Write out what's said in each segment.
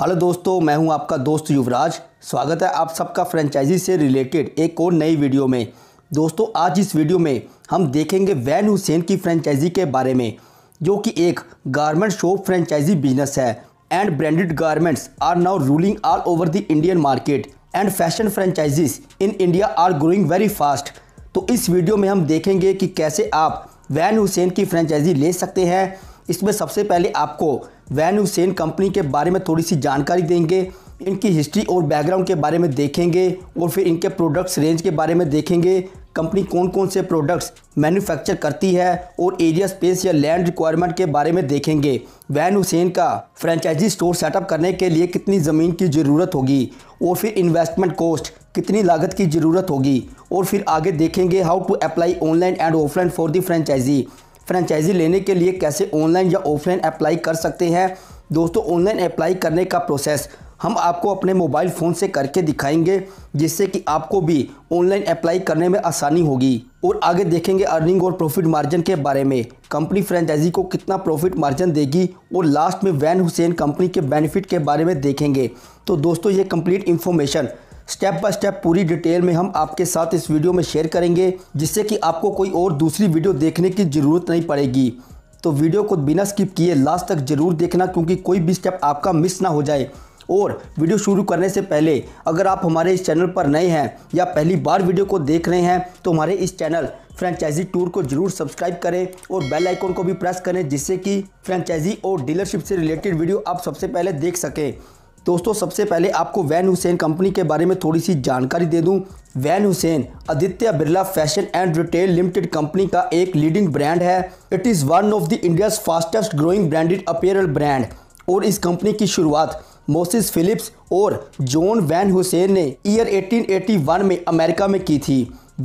hello दोस्तों मैं हूं आपका दोस्त युवराज स्वागत है आप सबका फ्रेंचाइजी से रिलेटेड एक और नई वीडियो में दोस्तों आज इस वीडियो में हम देखेंगे वैन हुसैन की फ्रेंचाइजी के बारे में जो कि एक गारमेंट शॉप फ्रेंचाइजी बिजनेस है and branded garments are now ruling all over the Indian market and fashion franchisees in India are growing very fast तो इस वीडियो में हम देखेंगे कि कैसे आप वैन हुसैन की फ्रेंचाइजी ले सकते हैं इसमें सबसे पहले आपको वैन हुसैन कंपनी के बारे में थोड़ी सी जानकारी देंगे इनकी हिस्ट्री और बैकग्राउंड के बारे में देखेंगे और फिर इनके प्रोडक्ट्स रेंज के बारे में देखेंगे कंपनी कौन कौन से प्रोडक्ट्स मैन्युफैक्चर करती है और एरिया स्पेस या लैंड रिक्वायरमेंट के बारे में देखेंगे वैन हुसैन का फ्रेंचाइजी स्टोर सेटअप करने के लिए कितनी ज़मीन की ज़रूरत होगी और फिर इन्वेस्टमेंट कॉस्ट कितनी लागत की ज़रूरत होगी और फिर आगे देखेंगे how to apply online and offline for the franchisee franchisee लेने के लिए कैसे ऑनलाइन या ऑफलाइन अप्लाई कर सकते हैं दोस्तों ऑनलाइन अप्लाई करने का प्रोसेस हम आपको अपने मोबाइल फ़ोन से करके दिखाएंगे जिससे कि आपको भी ऑनलाइन अप्लाई करने में आसानी होगी और आगे देखेंगे अर्निंग और प्रॉफिट मार्जिन के बारे में कंपनी फ्रेंचाइजी को कितना प्रॉफिट मार्जिन देगी और लास्ट में वैन हुसैन कंपनी के बेनिफिट के बारे में देखेंगे तो दोस्तों ये complete information step by step पूरी डिटेल में हम आपके साथ इस वीडियो में शेयर करेंगे जिससे कि आपको कोई और दूसरी वीडियो देखने की ज़रूरत नहीं पड़ेगी तो वीडियो को बिना स्किप किए लास्ट तक ज़रूर देखना क्योंकि कोई भी स्टेप आपका मिस ना हो जाए और वीडियो शुरू करने से पहले अगर आप हमारे इस चैनल पर नए हैं या पहली बार वीडियो को देख रहे हैं तो हमारे इस चैनल फ्रेंचाइजी टूर को जरूर सब्सक्राइब करें और बेल आइकॉन को भी प्रेस करें जिससे कि फ्रेंचाइजी और डीलरशिप से रिलेटेड वीडियो आप सबसे पहले देख सकें दोस्तों सबसे पहले आपको वैन हुसैन कंपनी के बारे में थोड़ी सी जानकारी दे दूं Van Heusen Aditya Birla fashion and retail limited company का एक लीडिंग ब्रांड है it is one of the India's fastest growing branded apparel brand और इस कंपनी की शुरुआत मोसिस फिलिप्स और जॉन वैन हुसैन ने ईयर 1881 में अमेरिका में की थी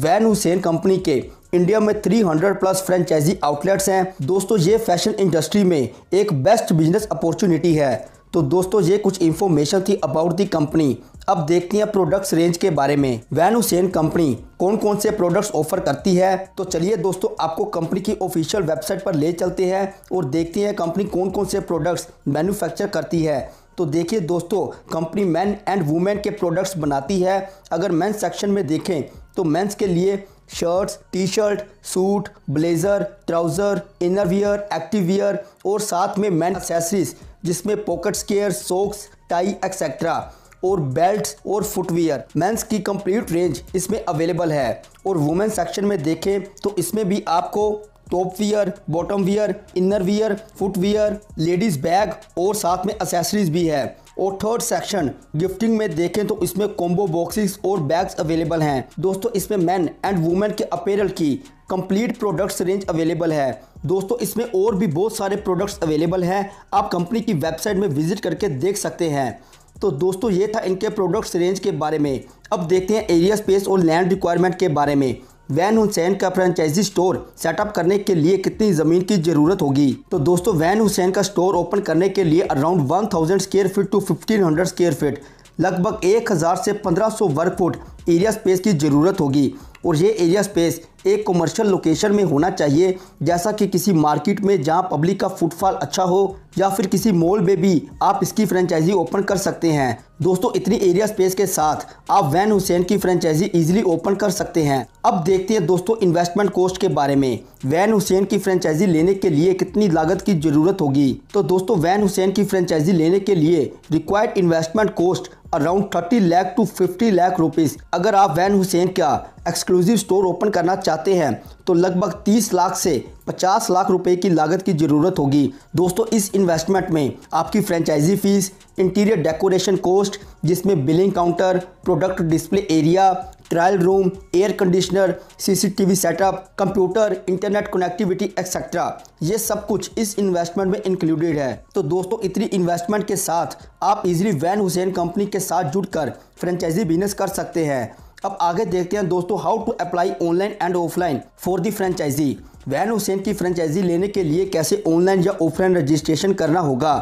वैन हुसैन कंपनी के इंडिया में 300 प्लस फ्रेंचाइजी आउटलेट्स हैं दोस्तों ये फैशन इंडस्ट्री में एक बेस्ट बिजनेस अपॉर्चुनिटी है तो दोस्तों ये कुछ इन्फॉर्मेशन थी अबाउट दी कंपनी अब देखते हैं प्रोडक्ट्स रेंज के बारे में वैन हुसैन कंपनी कौन कौन से प्रोडक्ट्स ऑफर करती है तो चलिए दोस्तों आपको कंपनी की ऑफिशियल वेबसाइट पर ले चलते हैं और देखते हैं कंपनी कौन कौन से प्रोडक्ट्स मैन्युफैक्चर करती है तो देखिए दोस्तों कंपनी मैन एंड वुमेन के प्रोडक्ट्स बनाती है अगर मैन सेक्शन में देखें तो मैंस के लिए shirts T shirt suit blazer trouser inner wear active wear और साथ में मैन एक्सेसरीज़ जिसमें pocket square socks tie etcetera और बेल्ट और फुटवेयर मेंस की कंप्लीट रेंज इसमें अवेलेबल है और वुमेन सेक्शन में देखें तो इसमें भी आपको top wear bottom wear inner wear footwear ladies bag और साथ में असेसरीज भी है और थर्ड सेक्शन गिफ्टिंग में देखें तो इसमें कॉम्बो बॉक्सेस और बैग्स अवेलेबल हैं दोस्तों इसमें मेन एंड वुमेन के अपेरल की कंप्लीट प्रोडक्ट्स रेंज अवेलेबल है दोस्तों इसमें और भी बहुत सारे प्रोडक्ट्स अवेलेबल हैं आप कंपनी की वेबसाइट में विजिट करके देख सकते हैं तो दोस्तों ये था इनके प्रोडक्ट्स रेंज के बारे में अब देखते हैं एरिया स्पेस और लैंड रिक्वायरमेंट के बारे में वैन हुसैन का फ्रेंचाइजी स्टोर सेटअप करने के लिए कितनी ज़मीन की ज़रूरत होगी तो दोस्तों वैन हुसैन का स्टोर ओपन करने के लिए around thousand square feet to fifteen hundred square feet लगभग एक हजार से पंद्रह सौ वर्ग फुट एरिया स्पेस की ज़रूरत होगी और ये एरिया स्पेस एक कमर्शियल लोकेशन में होना चाहिए जैसा कि किसी मार्केट में जहां पब्लिक का फुटफॉल अच्छा हो या फिर किसी मॉल में भी आप इसकी फ्रेंचाइजी ओपन कर सकते हैं दोस्तों इतनी एरिया स्पेस के साथ आप वैन हुसैन की फ्रेंचाइजी इजीली ओपन कर सकते हैं अब देखते हैं दोस्तों इन्वेस्टमेंट कॉस्ट के बारे में वैन हुसैन की फ्रेंचाइजी लेने के लिए कितनी लागत की जरूरत होगी तो दोस्तों वैन हुसैन की फ्रेंचाइजी लेने के लिए required investment cost around thirty lakh to fifty lakh rupees अगर आप वैन हुसैन का एक्सक्लूसिव स्टोर ओपन करना चाहते हैं तो लगभग 30 लाख से 50 लाख रुपए की लागत की ज़रूरत होगी दोस्तों इस इन्वेस्टमेंट में आपकी franchisee fees interior decoration cost जिसमें billing counter product display area trial room air conditioner CCTV setup computer internet connectivity etcetera ये सब कुछ इस इन्वेस्टमेंट में इंक्लूडेड है तो दोस्तों इतनी इन्वेस्टमेंट के साथ आप इजीली वैन हुसैन कंपनी के साथ जुड़कर फ्रेंचाइजी बिजनेस कर सकते हैं अब आगे देखते हैं दोस्तों how to apply online and offline for the franchisee Van Heusen की फ्रेंचाइजी लेने के लिए कैसे ऑनलाइन या ऑफलाइन रजिस्ट्रेशन करना होगा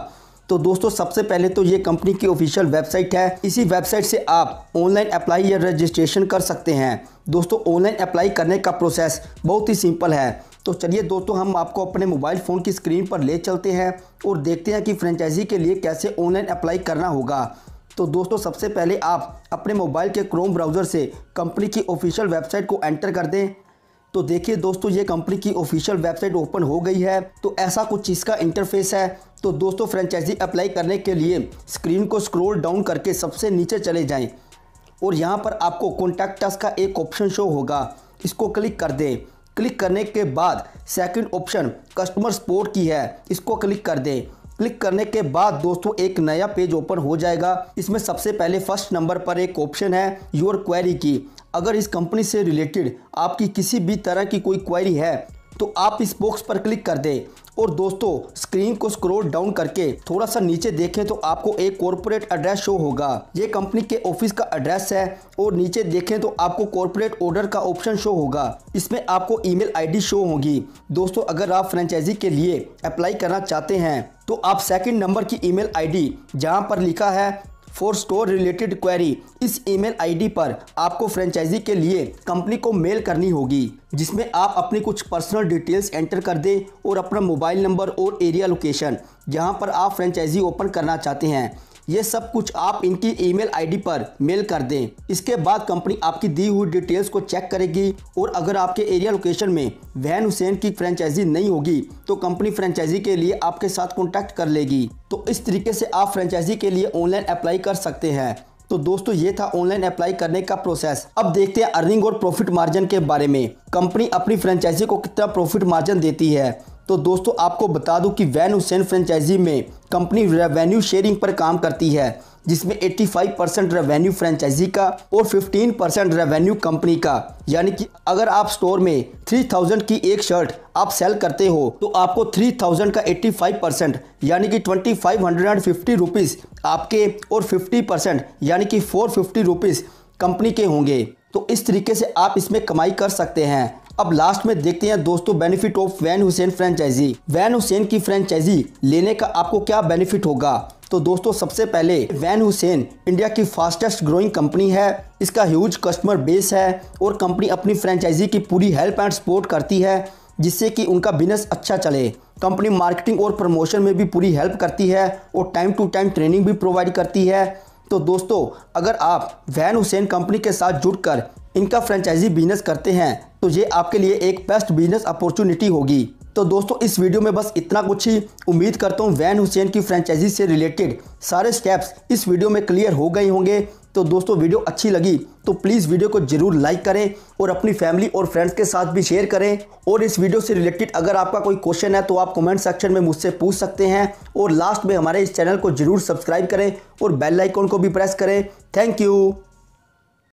तो दोस्तों सबसे पहले तो ये कंपनी की ऑफिशियल वेबसाइट है इसी वेबसाइट से आप ऑनलाइन अप्लाई या रजिस्ट्रेशन कर सकते हैं दोस्तों ऑनलाइन अप्लाई करने का प्रोसेस बहुत ही सिंपल है तो चलिए दोस्तों हम आपको अपने मोबाइल फ़ोन की स्क्रीन पर ले चलते हैं और देखते हैं कि फ्रेंचाइजी के लिए कैसे ऑनलाइन अप्लाई करना होगा तो दोस्तों सबसे पहले आप अपने मोबाइल के क्रोम ब्राउज़र से कंपनी की ऑफिशियल वेबसाइट को एंटर कर दें तो देखिए दोस्तों ये कंपनी की ऑफिशियल वेबसाइट ओपन हो गई है तो ऐसा कुछ इसका इंटरफेस है तो दोस्तों फ्रेंचाइजी अप्लाई करने के लिए स्क्रीन को स्क्रॉल डाउन करके सबसे नीचे चले जाएं और यहाँ पर आपको कॉन्टैक्ट टस का एक ऑप्शन शो होगा इसको क्लिक कर दें क्लिक करने के बाद सेकेंड ऑप्शन कस्टमर सपोर्ट की है इसको क्लिक कर दें क्लिक करने के बाद दोस्तों एक नया पेज ओपन हो जाएगा इसमें सबसे पहले फर्स्ट नंबर पर एक ऑप्शन है योर क्वेरी की अगर इस कंपनी से रिलेटेड आपकी किसी भी तरह की कोई क्वारी है तो आप इस बॉक्स पर क्लिक कर दें और दोस्तों स्क्रीन को स्क्रॉल डाउन करके थोड़ा सा नीचे देखें तो आपको एक कॉरपोरेट एड्रेस शो होगा ये कंपनी के ऑफिस का एड्रेस है और नीचे देखें तो आपको कॉरपोरेट ऑर्डर का ऑप्शन शो होगा इसमें आपको ईमेल आईडी शो होगी दोस्तों अगर आप फ्रेंचाइजी के लिए अप्लाई करना चाहते हैं तो आप सेकंड नंबर की ईमेल आईडी जहां पर लिखा है फॉर स्टोर रिलेटेड क्वेरी इस ईमेल आईडी पर आपको फ्रेंचाइजी के लिए कंपनी को मेल करनी होगी जिसमें आप अपनी कुछ पर्सनल डिटेल्स एंटर कर दें और अपना मोबाइल नंबर और एरिया लोकेशन जहां पर आप फ्रेंचाइजी ओपन करना चाहते हैं ये सब कुछ आप इनकी ईमेल आईडी पर मेल कर दें इसके बाद कंपनी आपकी दी हुई डिटेल्स को चेक करेगी और अगर आपके एरिया लोकेशन में वहन हुसैन की फ्रेंचाइजी नहीं होगी तो कंपनी फ्रेंचाइजी के लिए आपके साथ कॉन्टैक्ट कर लेगी तो इस तरीके से आप फ्रेंचाइजी के लिए ऑनलाइन अप्लाई कर सकते हैं तो दोस्तों ये था ऑनलाइन अप्लाई करने का प्रोसेस अब देखते हैं अर्निंग और प्रॉफिट मार्जिन के बारे में कंपनी अपनी फ्रेंचाइजी को कितना प्रॉफिट मार्जिन देती है तो दोस्तों आपको बता दूं कि वैन हुसैन फ्रेंचाइजी में कंपनी रेवेन्यू शेयरिंग पर काम करती है जिसमें 85 परसेंट रेवेन्यू फ्रेंचाइजी का और 15 परसेंट रेवेन्यू कंपनी का यानी कि अगर आप स्टोर में 3000 की एक शर्ट आप सेल करते हो तो आपको 3000 का 85 परसेंट यानी कि ट्वेंटी फाइव हंड्रेड आपके और 50 परसेंट यानी कि फोर फिफ्टी कंपनी के होंगे तो इस तरीके से आप इसमें कमाई कर सकते हैं अब लास्ट में देखते हैं दोस्तों benefit of Van Heusen franchisee Van Heusen की फ्रेंचाइजी लेने का आपको क्या बेनिफिट होगा तो दोस्तों सबसे पहले वैन हुसैन इंडिया की फास्टेस्ट ग्रोइंग कंपनी है इसका ह्यूज कस्टमर बेस है और कंपनी अपनी फ्रेंचाइजी की पूरी हेल्प एंड सपोर्ट करती है जिससे कि उनका बिजनेस अच्छा चले कंपनी मार्केटिंग और प्रमोशन में भी पूरी हेल्प करती है और टाइम टू टाइम ट्रेनिंग भी प्रोवाइड करती है तो दोस्तों अगर आप वैन हुसैन कंपनी के साथ जुड़कर इनका फ्रेंचाइजी बिजनेस करते हैं तो ये आपके लिए एक बेस्ट बिजनेस अपॉर्चुनिटी होगी तो दोस्तों इस वीडियो में बस इतना कुछ ही उम्मीद करता हूँ वैन हुसैन की फ्रेंचाइजी से रिलेटेड सारे स्टेप्स इस वीडियो में क्लियर हो गए होंगे तो दोस्तों वीडियो अच्छी लगी तो प्लीज़ वीडियो को जरूर लाइक करें और अपनी फैमिली और फ्रेंड्स के साथ भी शेयर करें और इस वीडियो से रिलेटेड अगर आपका कोई क्वेश्चन है तो आप कमेंट सेक्शन में मुझसे पूछ सकते हैं और लास्ट में हमारे इस चैनल को जरूर सब्सक्राइब करें और बेल आइकॉन को भी प्रेस करें थैंक यू